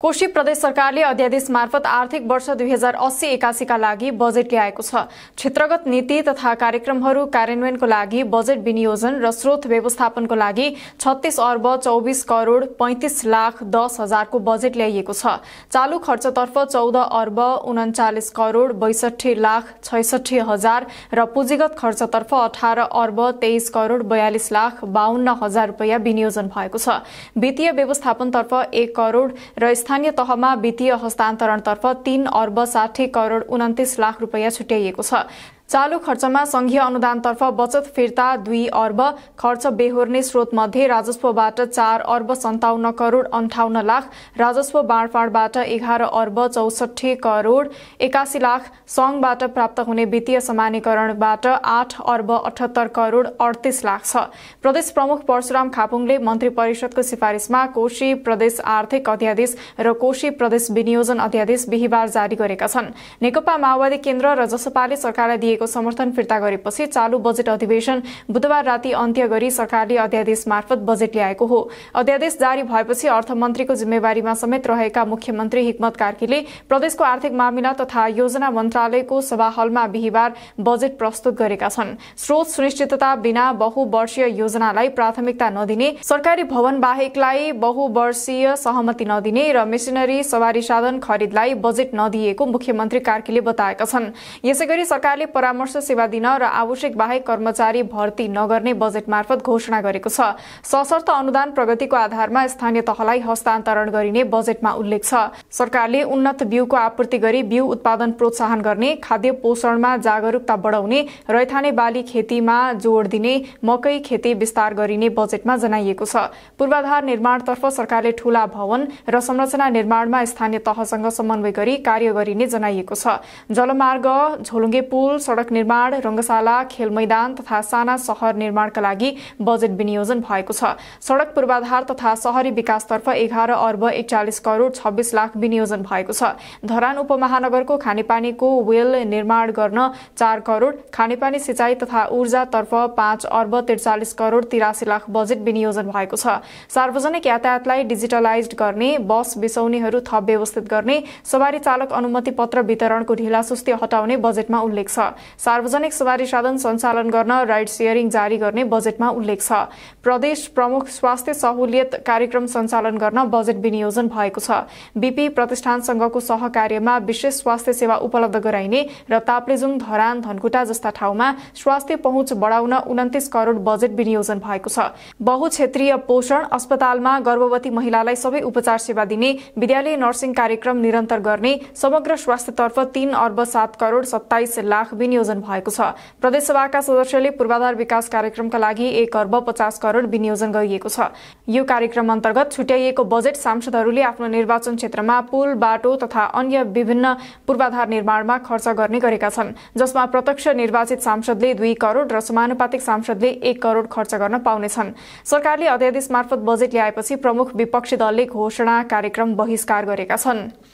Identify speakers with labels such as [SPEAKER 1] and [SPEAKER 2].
[SPEAKER 1] कोशी प्रदेश सरकारले अध्यादेश मार्फत आर्थिक वर्ष दुई हजार अस्सी एकासीका लागि बजेट ल्याएको छ क्षेत्रगत नीति तथा कार्यक्रमहरू कार्यान्वयनको लागि बजेट विनियोजन र स्रोत व्यवस्थापनको लागि छत्तीस अर्ब चौबिस करोड़ पैंतिस लाख दस हजारको बजेट ल्याइएको छ चालू खर्चतर्फ चौध अर्ब उन्चालिस करोड़ बैसठी लाख छैसठी हजार र पुँजीगत खर्चतर्फ अठार अर्ब तेइस करोड़ बयालिस लाख बाहन्न हजार रुपियाँ विनियोजन भएको छ वित्तीय व्यवस्थापनतर्फ एक करोड़ र स्थानीय तहमा वित्तीय हस्तान्तरणतर्फ तीन अर्ब साठी करोड उन्तिस लाख रुपियाँ छुट्याइएको छ चालु खर्चमा संघीय अनुदानतर्फ बचत फिर्ता दुई अर्ब खर्च बेहोर्ने मध्ये राजस्वबाट चार अर्ब सन्ताउन्न करोड अन्ठाउन्न लाख राजस्व बाँडफाँडबाट एघार अर्ब चौसठी करोड एकासी लाख संघबाट प्राप्त हुने वित्तीय समानीकरणबाट आठ अर्ब अठहत्तर करोड अडतिस लाख छ प्रदेश प्रमुख परशुराम खापुङले मन्त्री परिषदको सिफारिसमा कोशी प्रदेश आर्थिक अध्यादेश र कोशी प्रदेश विनियोजन अध्यादेश बिहिबार जारी गरेका छन् नेकपा माओवादी केन्द्र र जसपाले सरकारलाई दिएको समर्थन फिर्ता गरेपछि चालु बजेट अधिवेशन बुधबार राति अन्त्य गरी सरकारले अध्यादेश मार्फत बजेट ल्याएको हो अध्यादेश जारी भएपछि अर्थमन्त्रीको जिम्मेवारीमा समेत रहेका मुख्यमन्त्री हिक्मत कार्कीले प्रदेशको आर्थिक मामिला तथा योजना मन्त्रालयको सभा हलमा बिहिबार बजेट प्रस्तुत गरेका छन् स्रोत सुनिश्चितता बिना बहुवर्षीय योजनालाई प्राथमिकता नदिने सरकारी भवन बाहेकलाई बहुवर्षीय सहमति नदिने र मेसिनरी सवारी साधन खरिदलाई बजेट नदिएको मुख्यमन्त्री कार्कीले बताएका छन् यसैगरी सरकारले परामर्श सेवा दिन र आवश्यक बाहेक कर्मचारी भर्ती नगर्ने बजेट मार्फत घोषणा गरेको छ सशर्त अनुदान प्रगतिको आधारमा स्थानीय तहलाई हस्तान्तरण गरिने बजेटमा उल्लेख छ सरकारले उन्नत बिउको आपूर्ति गरी बिउ उत्पादन प्रोत्साहन गर्ने खाद्य पोषणमा जागरूकता बढाउने रैथाने बाली खेतीमा जोड दिने मकै खेती विस्तार गरिने बजेटमा जनाइएको छ पूर्वाधार निर्माणतर्फ सरकारले ठूला भवन र संरचना निर्माणमा स्थानीय तहसँग समन्वय गरी कार्य गरिने जनाइएको छ जलमार्ग झोलुङ्गे पुल सडक निर्माण रङ्गशाला खेल मैदान तथा साना सहर निर्माणका लागि बजेट विनियोजन भएको छ सडक पूर्वाधार तथा शहरी विकासतर्फ एघार अर्ब एकचालिस करोड छब्बीस लाख विनियोजन भएको छ धरान उपमहानगरको खानेपानीको वेल निर्माण गर्न चार करोड खानेपानी सिँचाइ तथा ऊर्जातर्फ पाँच अर्ब त्रिचालिस करोड तिरासी लाख बजेट विनियोजन भएको छ सार्वजनिक यातायातलाई डिजिटलाइज गर्ने बस बिसौनेहरू थप व्यवस्थित गर्ने सवारी चालक अनुमति पत्र वितरणको ढिलासुस्ती हटाउने बजेटमा उल्लेख छ सार्वजनिक सवारी साधन सञ्चालन गर्न राइड सेयरिङ जारी गर्ने बजेटमा उल्लेख छ प्रदेश प्रमुख स्वास्थ्य सहुलियत कार्यक्रम सञ्चालन गर्न बजेट विनियोजन भएको छ बीपी प्रतिष्ठानसँगको सहकार्यमा विशेष स्वास्थ्य सेवा उपलब्ध गराइने र ताप्लेजुङ धरान धनकुटा जस्ता ठाउँमा स्वास्थ्य पहुँच बढाउन उन्तिस करोड बजेट विनियोजन भएको छ बहुक्षेत्रीय पोषण अस्पतालमा गर्भवती महिलालाई सबै उपचार सेवा दिने विद्यालय नर्सिङ कार्यक्रम निरन्तर गर्ने समग्र स्वास्थ्यतर्फ तीन अर्ब सात करोड सत्ताइस लाख विनियोजन विनियोजन भएको छ प्रदेशसभाका सदस्यले पूर्वाधार विकास कार्यक्रमका लागि एक अर्ब पचास करोड विनियोजन गरिएको छ यो कार्यक्रम अन्तर्गत छुट्याइएको बजेट सांसदहरूले आफ्नो निर्वाचन क्षेत्रमा पुल बाटो तथा अन्य विभिन्न पूर्वाधार निर्माणमा खर्च गर्ने गरेका छन् जसमा प्रत्यक्ष निर्वाचित सांसदले दुई करोड र समानुपातिक सांसदले एक करोड खर्च गर्न पाउनेछन् सरकारले अध्यादेश मार्फत बजेट ल्याएपछि प्रमुख विपक्षी दलले घोषणा कार्यक्रम बहिष्कार गरेका छन्